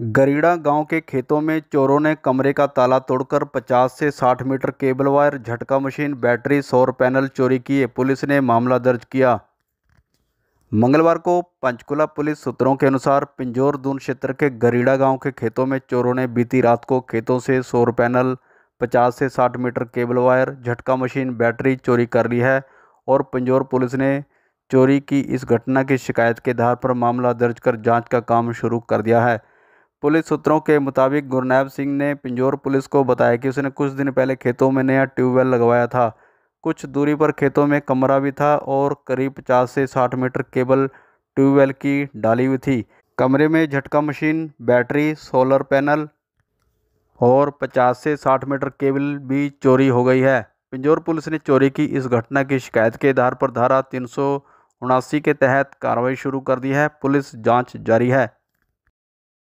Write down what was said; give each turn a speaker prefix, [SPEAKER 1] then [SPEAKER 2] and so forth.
[SPEAKER 1] गरीड़ा गांव के खेतों में चोरों ने कमरे का ताला तोड़कर 50 से 60 मीटर केबल वायर झटका मशीन बैटरी सौर पैनल चोरी किए पुलिस ने मामला दर्ज किया मंगलवार को पंचकुला पुलिस सूत्रों के अनुसार पिंजोर दून क्षेत्र के गरीड़ा गांव के खेतों में चोरों ने बीती रात को खेतों से सौर पैनल 50 से 60 मीटर केबल वायर झटका मशीन बैटरी चोरी कर ली है और पिंजोर पुलिस ने चोरी की इस घटना की शिकायत के आधार पर मामला दर्ज कर जाँच का काम शुरू कर दिया है पुलिस सूत्रों के मुताबिक गुरनैब सिंह ने पिंजौर पुलिस को बताया कि उसने कुछ दिन पहले खेतों में नया ट्यूबवेल लगवाया था कुछ दूरी पर खेतों में कमरा भी था और करीब 50 से 60 मीटर केबल ट्यूबवेल की डाली हुई थी कमरे में झटका मशीन बैटरी सोलर पैनल और 50 से 60 मीटर केबल भी चोरी हो गई है पिंजौर पुलिस ने चोरी की इस घटना की शिकायत के आधार पर धारा तीन के तहत कार्रवाई शुरू कर दी है पुलिस जाँच जारी है